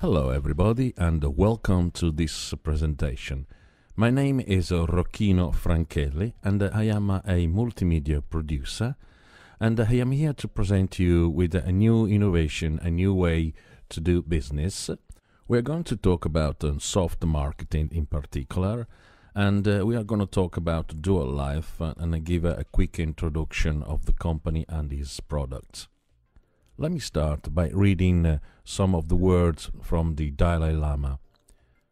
Hello everybody and welcome to this presentation. My name is Rocchino Franchelli and I am a multimedia producer and I am here to present you with a new innovation, a new way to do business. We're going to talk about uh, soft marketing in particular and uh, we are going to talk about Dual Life uh, and give a quick introduction of the company and its products. Let me start by reading uh, some of the words from the Dalai Lama.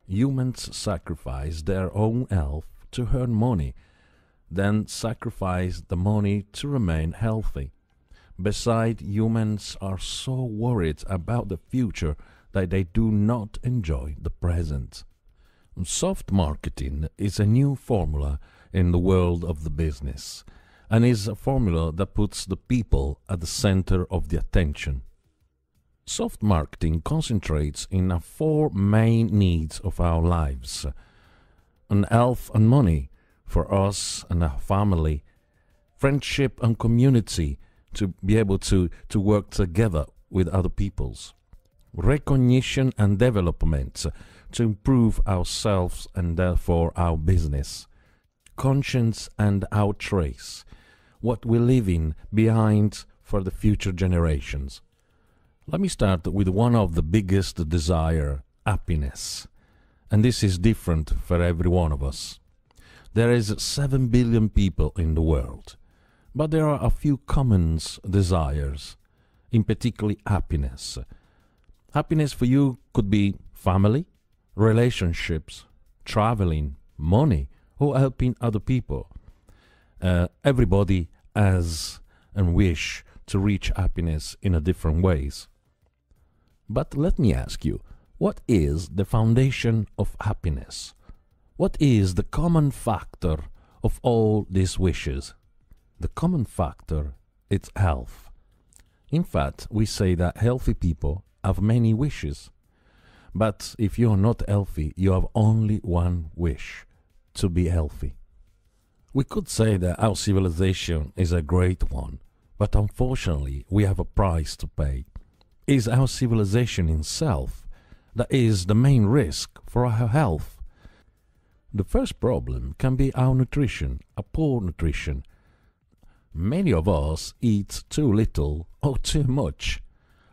Humans sacrifice their own health to earn money, then sacrifice the money to remain healthy. Besides, humans are so worried about the future that they do not enjoy the present. Soft marketing is a new formula in the world of the business and is a formula that puts the people at the center of the attention. Soft marketing concentrates in our four main needs of our lives on health and money for us and our family, friendship and community to be able to, to work together with other peoples, recognition and development to improve ourselves and therefore our business, conscience and our trace what we leave in behind for the future generations. Let me start with one of the biggest desire, happiness. And this is different for every one of us. There is 7 billion people in the world, but there are a few common desires, in particular happiness. Happiness for you could be family, relationships, traveling, money, or helping other people. Uh, everybody as and wish to reach happiness in a different ways. But let me ask you, what is the foundation of happiness? What is the common factor of all these wishes? The common factor is health. In fact, we say that healthy people have many wishes. But if you're not healthy, you have only one wish to be healthy. We could say that our civilization is a great one, but unfortunately we have a price to pay. Is our civilization itself that is the main risk for our health. The first problem can be our nutrition, a poor nutrition. Many of us eat too little or too much,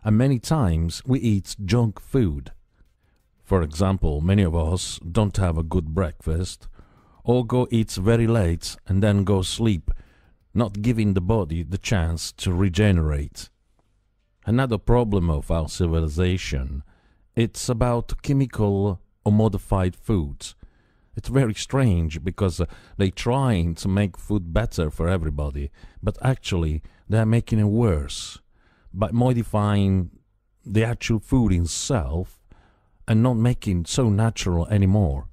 and many times we eat junk food. For example, many of us don't have a good breakfast, or go eat very late and then go sleep, not giving the body the chance to regenerate. Another problem of our civilization, it's about chemical or modified foods. It's very strange because uh, they trying to make food better for everybody, but actually they're making it worse by modifying the actual food itself and not making so natural anymore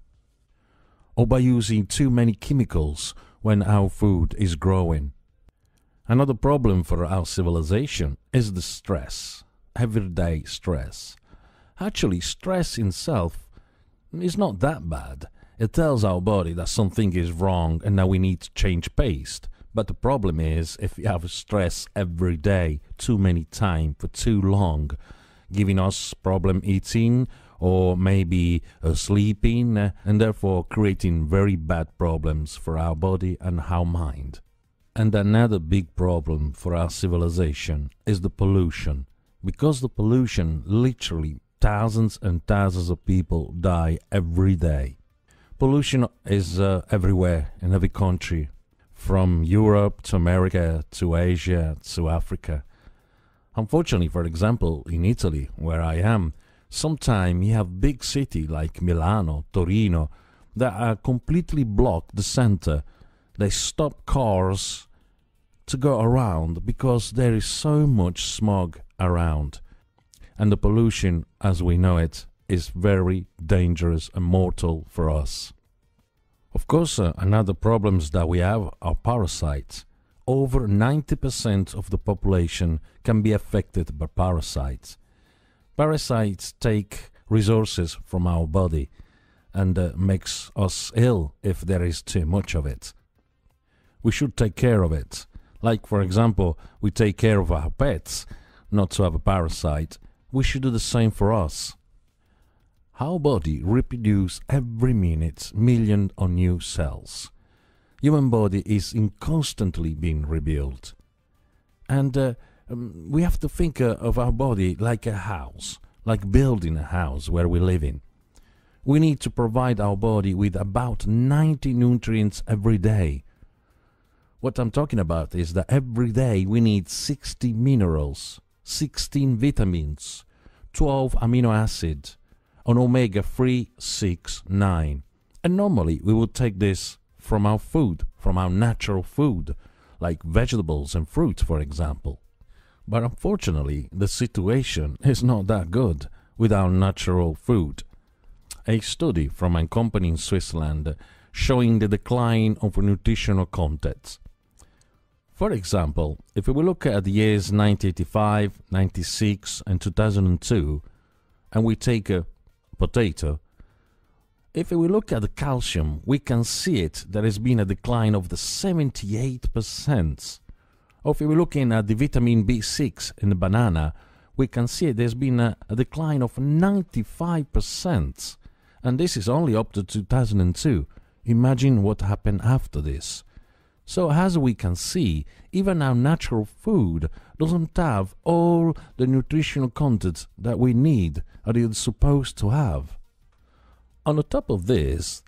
or by using too many chemicals when our food is growing. Another problem for our civilization is the stress, everyday stress. Actually, stress itself is not that bad. It tells our body that something is wrong and that we need to change pace. But the problem is if we have stress every day, too many time for too long, giving us problem eating, or maybe uh, sleeping and therefore creating very bad problems for our body and our mind. And another big problem for our civilization is the pollution. Because the pollution literally thousands and thousands of people die every day. Pollution is uh, everywhere in every country, from Europe to America to Asia to Africa. Unfortunately, for example, in Italy, where I am, Sometimes you have big city like Milano, Torino, that are completely blocked the center. They stop cars to go around because there is so much smog around. And the pollution, as we know it, is very dangerous and mortal for us. Of course, uh, another problems that we have are parasites. Over 90% of the population can be affected by parasites. Parasites take resources from our body and uh, makes us ill if there is too much of it. We should take care of it. Like, for example, we take care of our pets not to have a parasite. We should do the same for us. Our body reproduces every minute million of new cells. Human body is in constantly being rebuilt. And uh, um, we have to think uh, of our body like a house, like building a house where we live in. We need to provide our body with about 90 nutrients every day. What I'm talking about is that every day we need 60 minerals, 16 vitamins, 12 amino acids, an omega 3, 6, 9. And normally we would take this from our food, from our natural food, like vegetables and fruit, for example. But unfortunately, the situation is not that good with our natural food. A study from a company in Switzerland showing the decline of nutritional contents. For example, if we look at the years 1985, 96, and 2002, and we take a potato, if we look at the calcium, we can see it there has been a decline of the 78%. Or if we're looking at uh, the vitamin B6 in the banana, we can see there's been a, a decline of 95%. And this is only up to 2002. Imagine what happened after this. So, as we can see, even our natural food doesn't have all the nutritional content that we need or it's supposed to have. On top of this,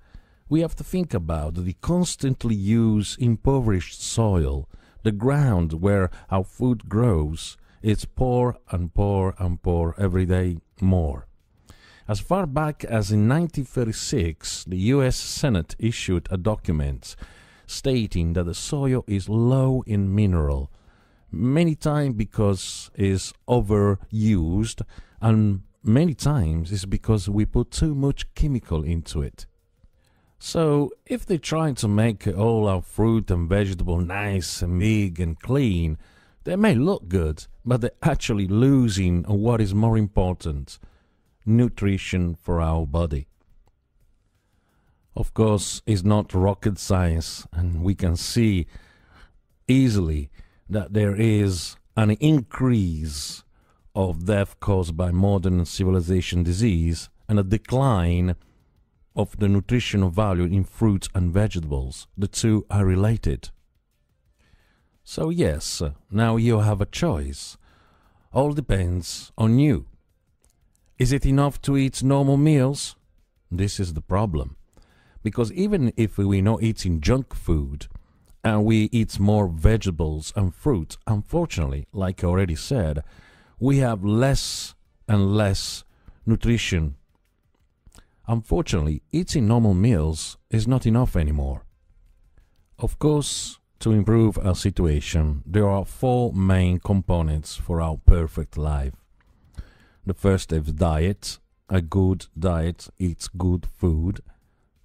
we have to think about the constantly used impoverished soil the ground where our food grows is poor and poor and poor every day more. As far back as in 1936, the US Senate issued a document stating that the soil is low in mineral, many times because it's overused and many times is because we put too much chemical into it. So, if they try to make all our fruit and vegetable nice and big and clean, they may look good, but they're actually losing what is more important nutrition for our body. Of course, it's not rocket science, and we can see easily that there is an increase of death caused by modern civilization disease and a decline of the nutritional value in fruits and vegetables. The two are related. So, yes, uh, now you have a choice. All depends on you. Is it enough to eat normal meals? This is the problem. Because even if we are not eating junk food and we eat more vegetables and fruit, unfortunately, like I already said, we have less and less nutrition Unfortunately, eating normal meals is not enough anymore. Of course, to improve our situation, there are four main components for our perfect life. The first is diet. A good diet eats good food.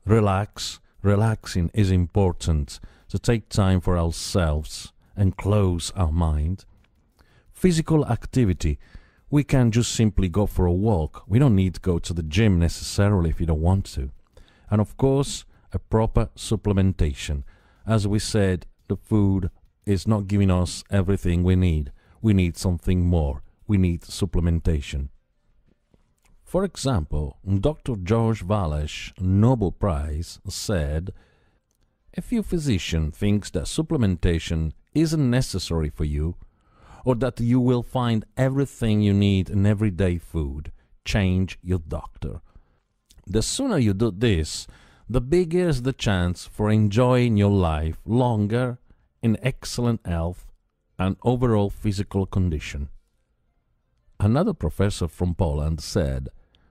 Relax. Relaxing is important to take time for ourselves and close our mind. Physical activity we can just simply go for a walk. We don't need to go to the gym necessarily if you don't want to. And of course, a proper supplementation. As we said, the food is not giving us everything we need. We need something more. We need supplementation. For example, Dr. George Valesh, Nobel Prize, said, "A few physician thinks that supplementation isn't necessary for you, or that you will find everything you need in everyday food. Change your doctor. The sooner you do this, the bigger is the chance for enjoying your life longer in excellent health and overall physical condition. Another professor from Poland said,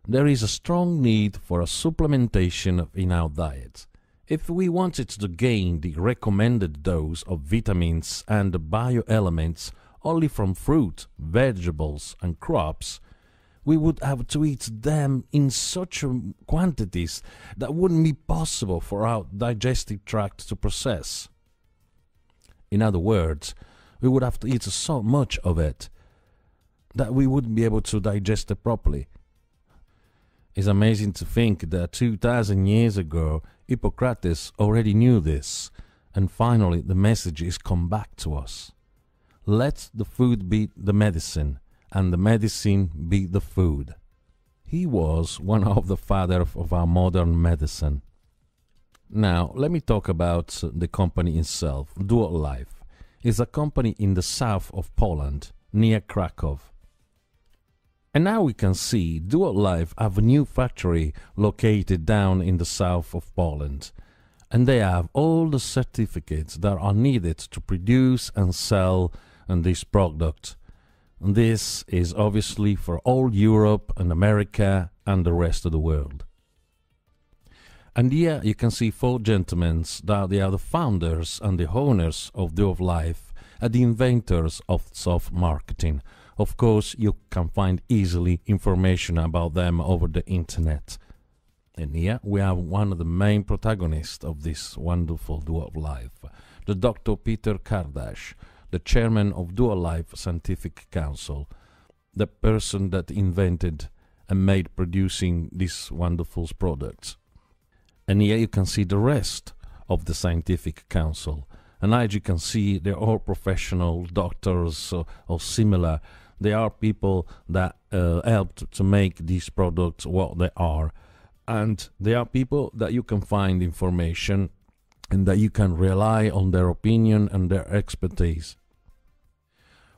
There is a strong need for a supplementation in our diets. If we wanted to gain the recommended dose of vitamins and bioelements only from fruit, vegetables, and crops, we would have to eat them in such quantities that wouldn't be possible for our digestive tract to process. In other words, we would have to eat so much of it that we wouldn't be able to digest it properly. It's amazing to think that 2000 years ago, Hippocrates already knew this, and finally the message is come back to us. Let the food be the medicine, and the medicine be the food. He was one of the fathers of our modern medicine. Now, let me talk about the company itself, Dual Life. It's a company in the south of Poland, near Krakow. And now we can see Dual Life have a new factory located down in the south of Poland. And they have all the certificates that are needed to produce and sell and this product. And this is obviously for all Europe and America and the rest of the world. And here you can see four gentlemen that they are the founders and the owners of Dove Life and the inventors of soft marketing. Of course, you can find easily information about them over the internet. And here we have one of the main protagonists of this wonderful Dove Life, the Dr. Peter Kardash, the chairman of Dual Life Scientific Council, the person that invented and made producing these wonderful products. And here you can see the rest of the scientific council. And as you can see, they're all professional doctors or, or similar. They are people that uh, helped to make these products what they are. And they are people that you can find information and that you can rely on their opinion and their expertise.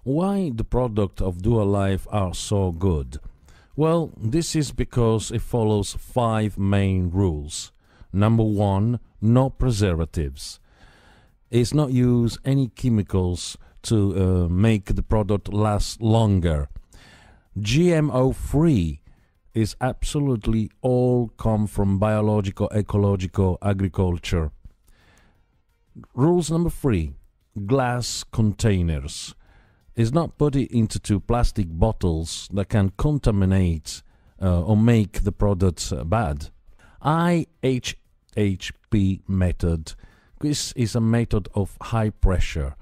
Why the product of dual life are so good? Well, this is because it follows five main rules. Number one, no preservatives. It's not use any chemicals to uh, make the product last longer. GMO free is absolutely all come from biological, ecological agriculture. Rules number three glass containers is not put it into two plastic bottles that can contaminate uh, or make the product bad. IHHP method. This is a method of high pressure.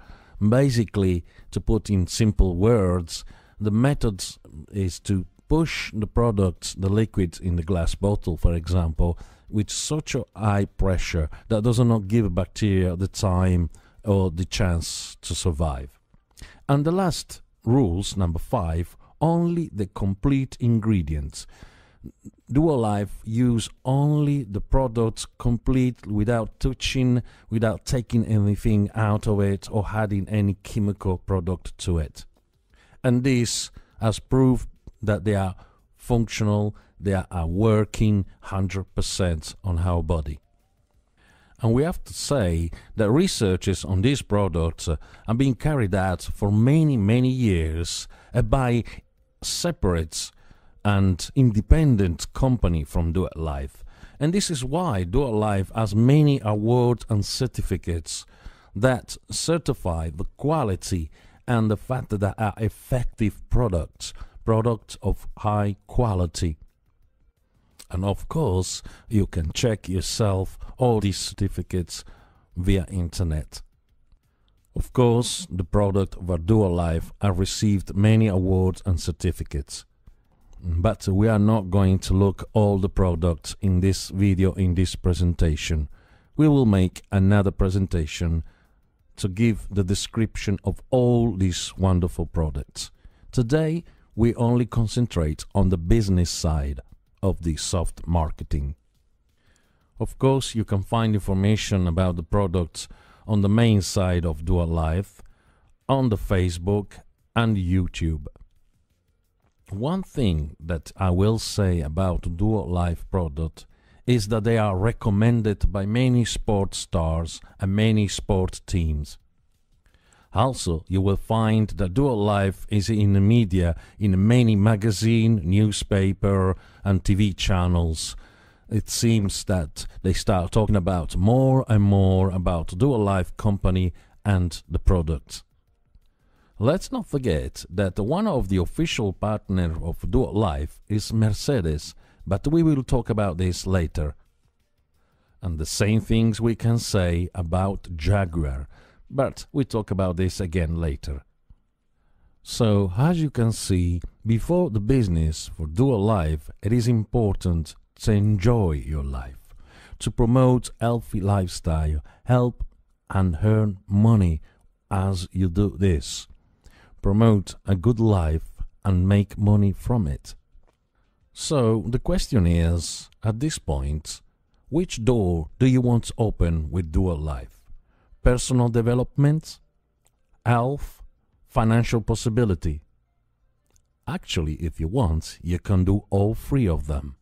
Basically, to put in simple words, the method is to push the products, the liquid in the glass bottle, for example, with such a high pressure that does not give bacteria the time or the chance to survive. And the last rules, number five, only the complete ingredients. Life use only the products complete without touching, without taking anything out of it or adding any chemical product to it. And this has proved that they are functional, they are working 100% on our body and we have to say that researches on these products uh, have been carried out for many, many years uh, by separate and independent company from Dual Life. And this is why Dual Life has many awards and certificates that certify the quality and the fact that are effective products, products of high quality. And of course, you can check yourself all these certificates via internet. Of course, the product Verdua Life have received many awards and certificates. But we are not going to look all the products in this video in this presentation. We will make another presentation to give the description of all these wonderful products. Today, we only concentrate on the business side of the soft marketing. Of course, you can find information about the products on the main side of Dual Life, on the Facebook and YouTube. One thing that I will say about Dual Life product is that they are recommended by many sports stars and many sports teams. Also, you will find that Dual Life is in the media, in many magazine, newspaper, and TV channels. It seems that they start talking about more and more about Dual Life company and the product. Let's not forget that one of the official partners of Dual Life is Mercedes, but we will talk about this later. And the same things we can say about Jaguar but we talk about this again later. So, as you can see, before the business for dual life, it is important to enjoy your life, to promote healthy lifestyle, help and earn money as you do this, promote a good life and make money from it. So, the question is, at this point, which door do you want to open with dual life? personal development, health, financial possibility. Actually, if you want, you can do all three of them.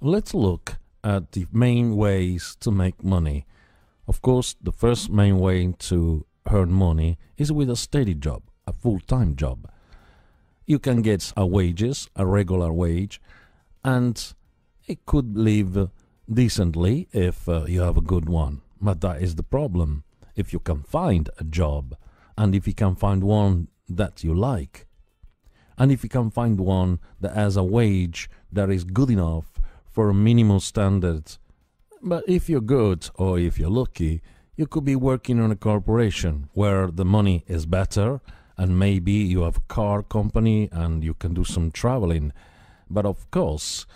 Let's look at the main ways to make money. Of course, the first main way to earn money is with a steady job, a full-time job. You can get a wages, a regular wage, and it could live decently if uh, you have a good one. But that is the problem. If you can find a job, and if you can find one that you like, and if you can find one that has a wage that is good enough for a minimal standard, But if you're good, or if you're lucky, you could be working on a corporation where the money is better, and maybe you have a car company and you can do some traveling. But of course,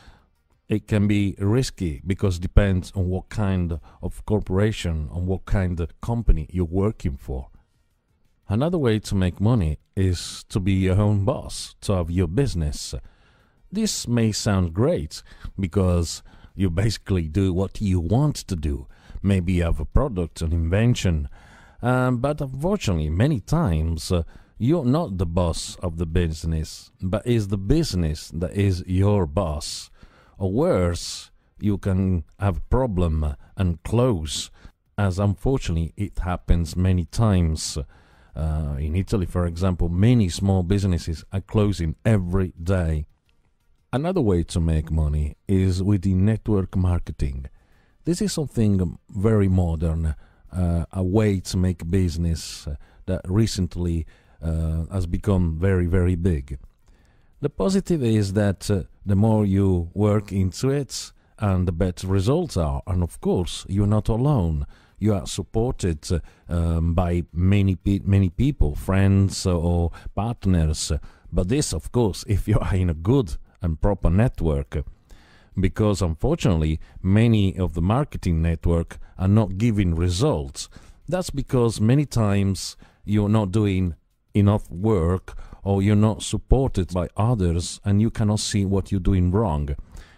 it can be risky because depends on what kind of corporation, on what kind of company you're working for. Another way to make money is to be your own boss, to have your business. This may sound great because you basically do what you want to do. Maybe you have a product, an invention, um, but unfortunately, many times uh, you're not the boss of the business, but it's the business that is your boss or worse, you can have problem and close, as unfortunately it happens many times. Uh, in Italy, for example, many small businesses are closing every day. Another way to make money is with the network marketing. This is something very modern, uh, a way to make business that recently uh, has become very, very big. The positive is that uh, the more you work into it, and the better results are. And of course, you're not alone. You are supported uh, um, by many pe many people, friends uh, or partners. But this, of course, if you are in a good and proper network, because unfortunately, many of the marketing network are not giving results. That's because many times you're not doing enough work or you're not supported by others and you cannot see what you're doing wrong.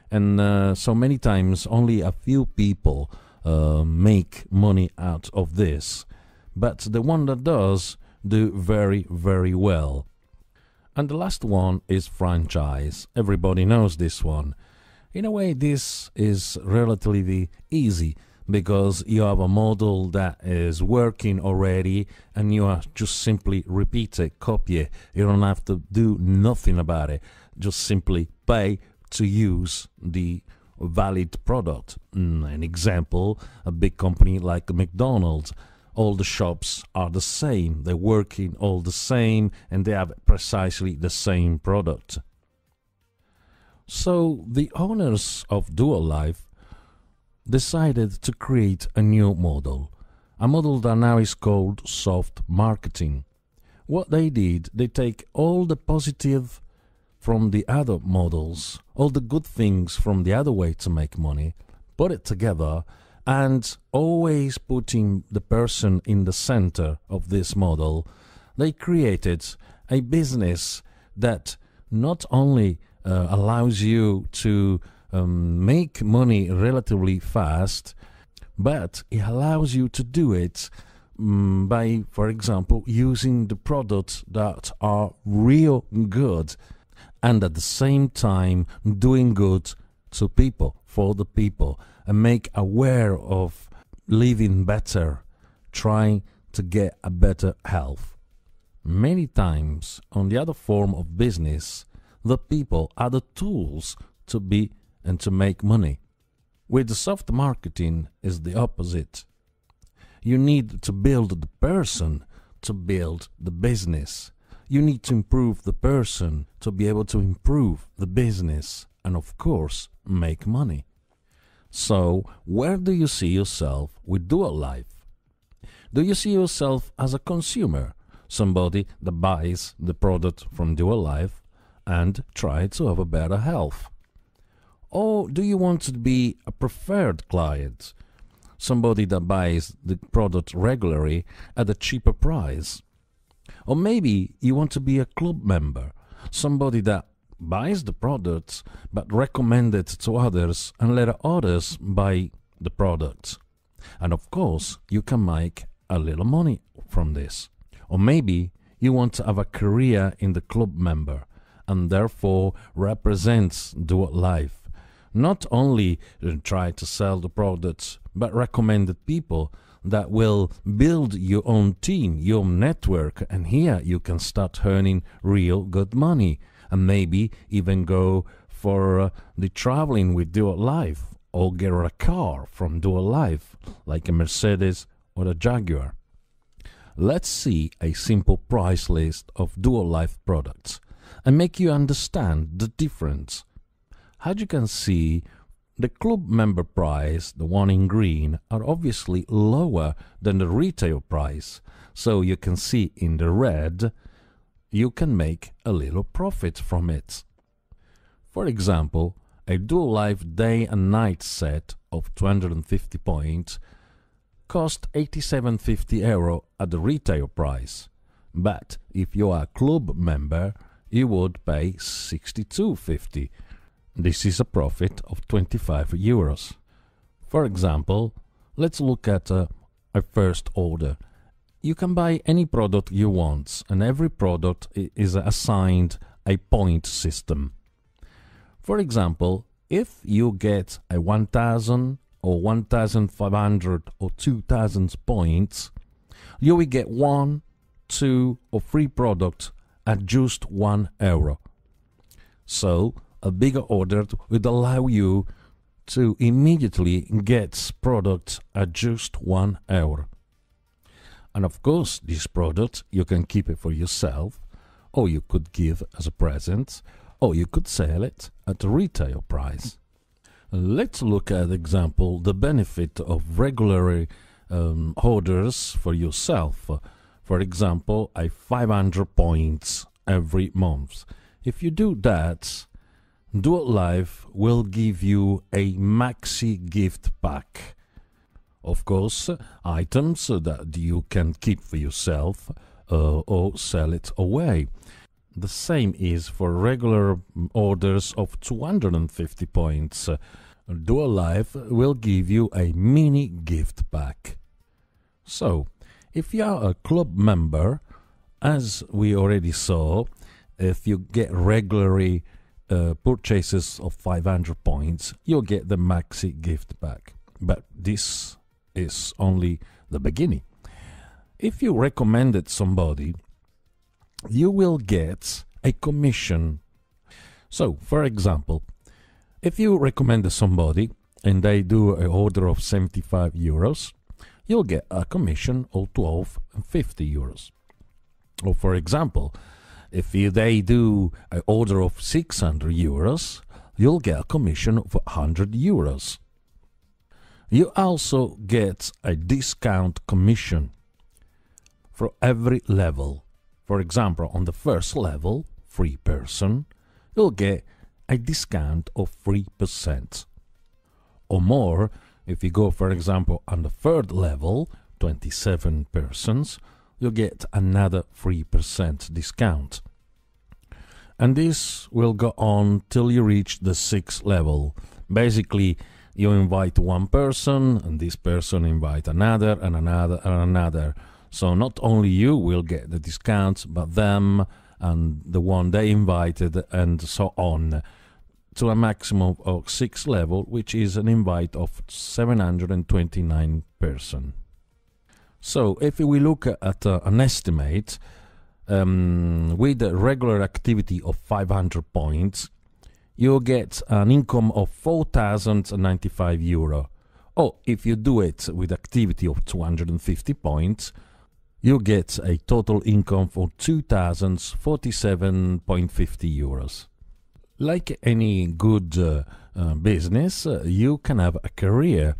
And uh, so many times only a few people uh, make money out of this, but the one that does do very, very well. And the last one is franchise. Everybody knows this one. In a way, this is relatively easy because you have a model that is working already and you are just simply repeat it, copy it. You don't have to do nothing about it. Just simply pay to use the valid product. Mm, an example, a big company like McDonald's. All the shops are the same, they're working all the same, and they have precisely the same product. So the owners of Dual Life decided to create a new model, a model that now is called soft marketing. What they did, they take all the positive from the other models, all the good things from the other way to make money, put it together, and always putting the person in the center of this model, they created a business that not only uh, allows you to um, make money relatively fast, but it allows you to do it um, by, for example, using the products that are real good and at the same time doing good to people, for the people, and make aware of living better, trying to get a better health. Many times, on the other form of business, the people are the tools to be and to make money. With soft marketing is the opposite. You need to build the person to build the business. You need to improve the person to be able to improve the business and of course make money. So, where do you see yourself with dual life? Do you see yourself as a consumer, somebody that buys the product from dual life and try to have a better health? or oh, do you want to be a preferred client? Somebody that buys the product regularly at a cheaper price. Or maybe you want to be a club member, somebody that buys the products but recommends it to others and let others buy the products. And of course, you can make a little money from this. Or maybe you want to have a career in the club member and therefore represents the life not only uh, try to sell the products, but recommended people that will build your own team, your network, and here you can start earning real good money and maybe even go for uh, the traveling with Dual Life or get a car from Dual Life like a Mercedes or a Jaguar. Let's see a simple price list of Dual Life products and make you understand the difference as you can see, the club member price, the one in green, are obviously lower than the retail price. So you can see in the red, you can make a little profit from it. For example, a dual life day and night set of 250 points cost 87.50 euro at the retail price. But if you are a club member, you would pay 62.50 this is a profit of 25 euros. For example, let's look at uh, a first order. You can buy any product you want, and every product is assigned a point system. For example, if you get a 1000 or 1500 or 2000 points, you will get one, two, or three products at just one euro. So, a bigger order would allow you to immediately get products at just one hour. And of course, this product you can keep it for yourself, or you could give as a present, or you could sell it at retail price. Let's look at example the benefit of regular um, orders for yourself. For example, I 500 points every month. If you do that, Duo Life will give you a maxi gift pack. Of course, items that you can keep for yourself uh, or sell it away. The same is for regular orders of 250 points. Duo Life will give you a mini gift pack. So, if you are a club member, as we already saw, if you get regularly uh, purchases of 500 points, you'll get the maxi gift back. But this is only the beginning. If you recommended somebody, you will get a commission. So, for example, if you recommend somebody and they do an order of 75 euros, you'll get a commission of 12 and 50 euros. Or, for example, if you, they do an order of 600 euros, you'll get a commission of 100 euros. You also get a discount commission for every level. For example, on the first level, free person, you'll get a discount of 3%. Or more, if you go, for example, on the third level, 27 persons, you get another 3% discount. And this will go on till you reach the sixth level. Basically, you invite one person, and this person invite another, and another, and another. So not only you will get the discounts, but them and the one they invited, and so on, to a maximum of six level, which is an invite of 729 person. So if we look at uh, an estimate um, with a regular activity of 500 points, you get an income of 4,095 euro. Or if you do it with activity of 250 points, you get a total income for 2,047.50 euros. Like any good uh, uh, business, uh, you can have a career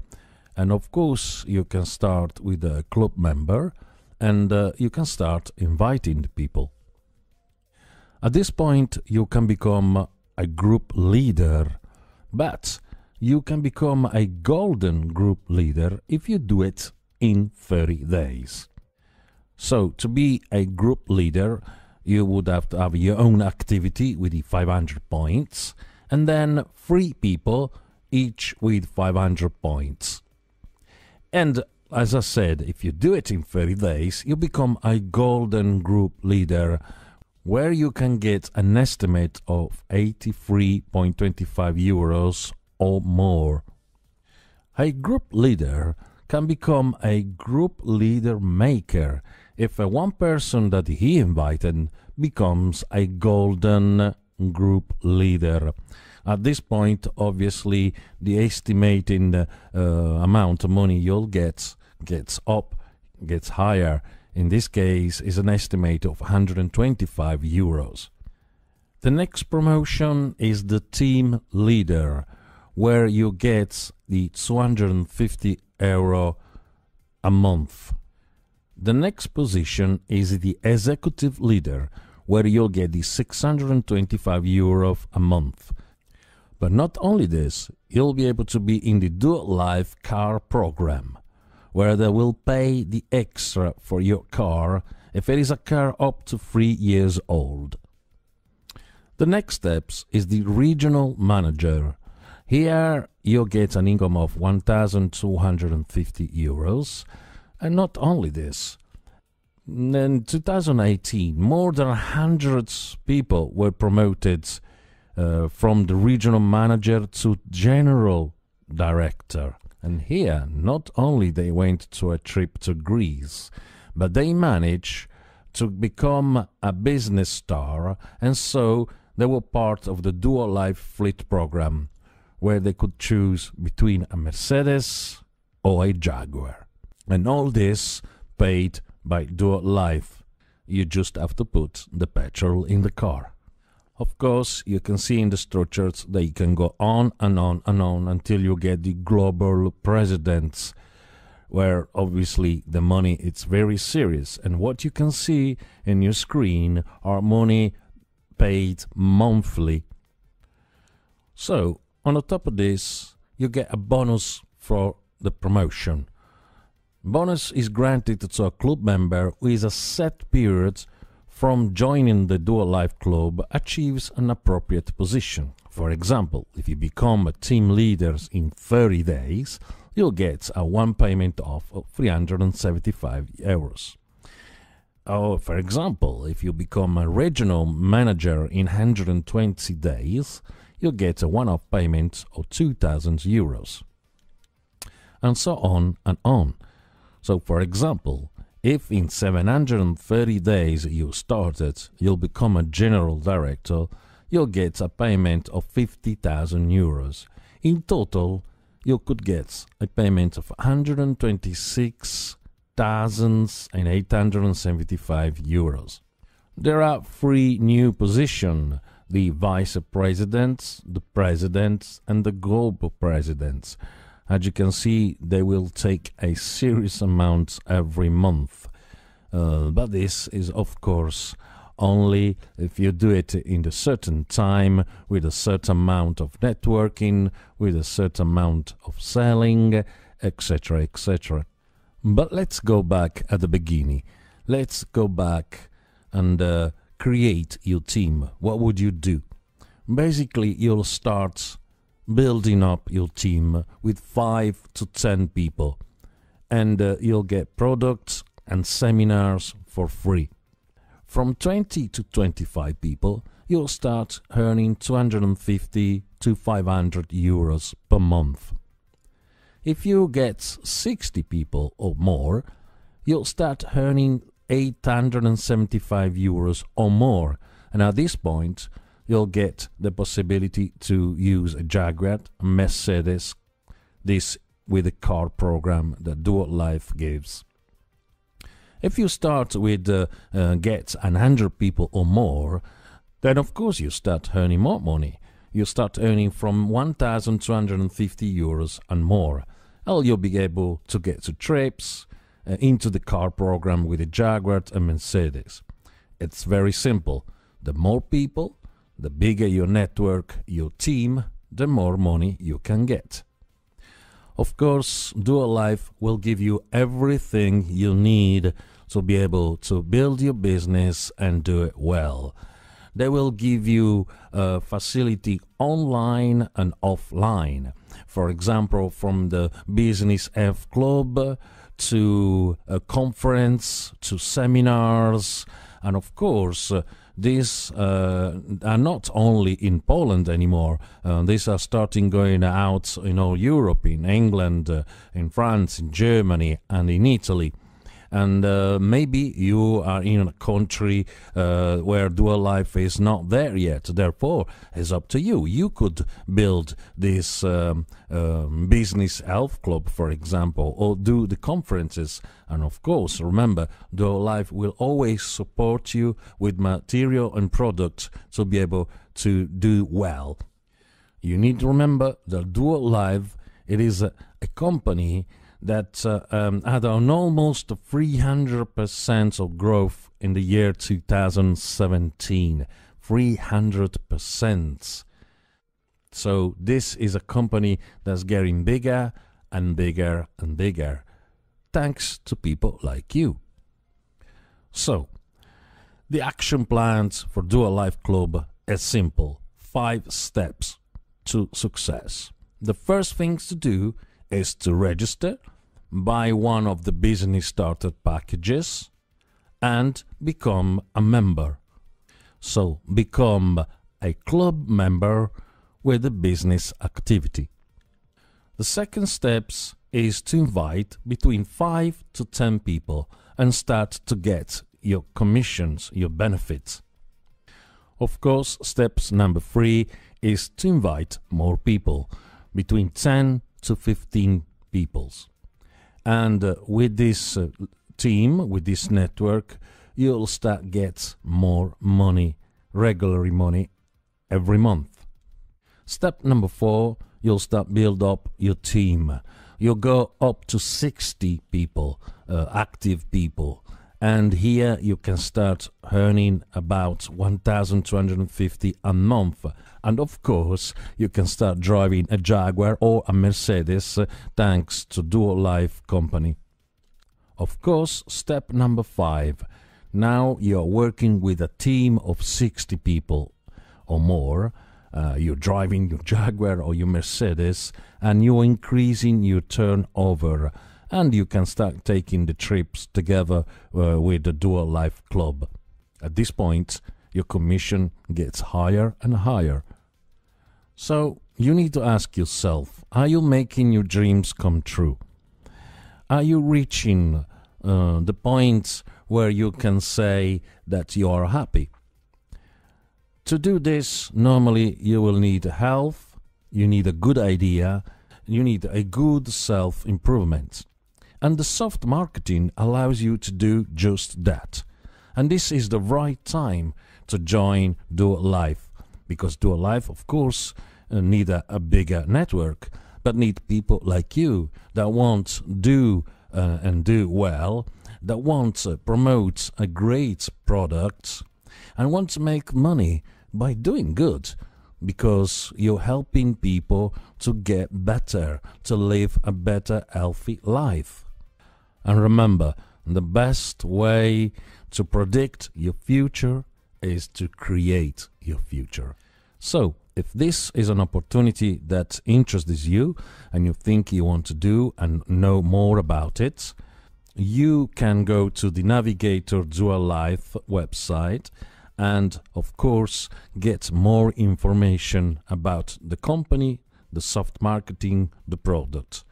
and of course, you can start with a club member and uh, you can start inviting people. At this point, you can become a group leader, but you can become a golden group leader if you do it in 30 days. So, to be a group leader, you would have to have your own activity with the 500 points, and then three people, each with 500 points. And as I said, if you do it in 30 days, you become a golden group leader where you can get an estimate of 83.25 euros or more. A group leader can become a group leader maker if one person that he invited becomes a golden group leader. At this point, obviously, the estimating the uh, amount of money you'll get gets up, gets higher. In this case, is an estimate of 125 euros. The next promotion is the team leader, where you get the 250 euro a month. The next position is the executive leader, where you'll get the 625 euro a month. But not only this, you'll be able to be in the dual Life car program, where they will pay the extra for your car if it is a car up to three years old. The next steps is the regional manager. Here you get an income of 1,250 euros, and not only this. In 2018, more than 100 people were promoted uh, from the regional manager to general director. And here, not only they went to a trip to Greece, but they managed to become a business star, and so they were part of the dual life fleet program, where they could choose between a Mercedes or a Jaguar. And all this paid by dual life. You just have to put the petrol in the car. Of course, you can see in the structures that you can go on and on and on until you get the global presidents, where obviously the money is very serious. And what you can see in your screen are money paid monthly. So, on the top of this, you get a bonus for the promotion. Bonus is granted to a club member with a set period from joining the Dual Life Club achieves an appropriate position. For example, if you become a team leader in 30 days, you'll get a one payment off of 375 euros. Or, oh, for example, if you become a regional manager in 120 days, you'll get a one off payment of 2000 euros. And so on and on. So, for example, if in 730 days you started, you'll become a general director, you'll get a payment of 50,000 euros. In total, you could get a payment of 126,875 euros. There are three new positions the vice presidents, the presidents, and the global presidents. As you can see, they will take a serious amount every month. Uh, but this is, of course, only if you do it in a certain time, with a certain amount of networking, with a certain amount of selling, etc. etc. But let's go back at the beginning. Let's go back and uh, create your team. What would you do? Basically, you'll start building up your team with five to ten people, and uh, you'll get products and seminars for free. From 20 to 25 people, you'll start earning 250 to 500 euros per month. If you get 60 people or more, you'll start earning 875 euros or more. And at this point, you'll get the possibility to use a Jaguar, Mercedes, this with the car program that Dual Life gives. If you start with uh, uh, get 100 people or more, then of course you start earning more money. You start earning from 1,250 euros and more. And you'll be able to get to trips, uh, into the car program with a Jaguar and Mercedes. It's very simple. The more people, the bigger your network, your team, the more money you can get. Of course, Dual Life will give you everything you need to be able to build your business and do it well. They will give you a facility online and offline. For example, from the Business F Club to a conference to seminars, and of course, these uh, are not only in Poland anymore. Uh, these are starting going out in all Europe, in England, uh, in France, in Germany, and in Italy and uh, maybe you are in a country uh, where dual life is not there yet. Therefore, it's up to you. You could build this um, um, business health club, for example, or do the conferences. And of course, remember, dual life will always support you with material and products to be able to do well. You need to remember that Dual life. it is a, a company that uh, um, had an almost 300% of growth in the year 2017. 300%. So this is a company that's getting bigger and bigger and bigger, thanks to people like you. So, the action plans for Dual Life Club is simple five steps to success. The first things to do is to register buy one of the business starter packages and become a member. So become a club member with a business activity. The second steps is to invite between 5 to 10 people and start to get your commissions, your benefits. Of course, steps number 3 is to invite more people, between 10 to 15 peoples. And uh, with this uh, team, with this network, you'll start get more money, regular money, every month. Step number four, you'll start build up your team. You'll go up to 60 people, uh, active people and here you can start earning about 1250 a month and of course you can start driving a jaguar or a mercedes uh, thanks to dual life company of course step number 5 now you're working with a team of 60 people or more uh, you're driving your jaguar or your mercedes and you're increasing your turnover and you can start taking the trips together uh, with the Dual Life Club. At this point, your commission gets higher and higher. So you need to ask yourself are you making your dreams come true? Are you reaching uh, the point where you can say that you are happy? To do this, normally you will need health, you need a good idea, you need a good self improvement. And the soft marketing allows you to do just that. And this is the right time to join Dual Life because Dual Life, of course, uh, need a, a, bigger network, but need people like you that want do uh, and do well, that want to promote a great product, and want to make money by doing good because you're helping people to get better, to live a better, healthy life. And remember, the best way to predict your future is to create your future. So, if this is an opportunity that interests you and you think you want to do and know more about it, you can go to the Navigator Dual Life website and, of course, get more information about the company, the soft marketing, the product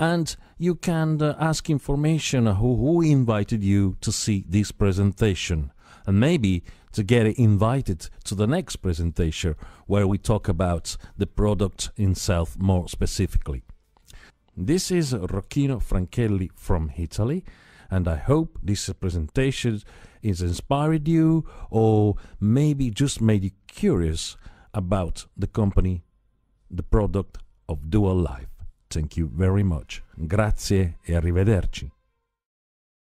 and you can uh, ask information who, who invited you to see this presentation and maybe to get invited to the next presentation where we talk about the product itself more specifically. This is Rocchino Franchelli from Italy and I hope this presentation has inspired you or maybe just made you curious about the company, the product of Dual Life. Thank you very much. Grazie e arrivederci.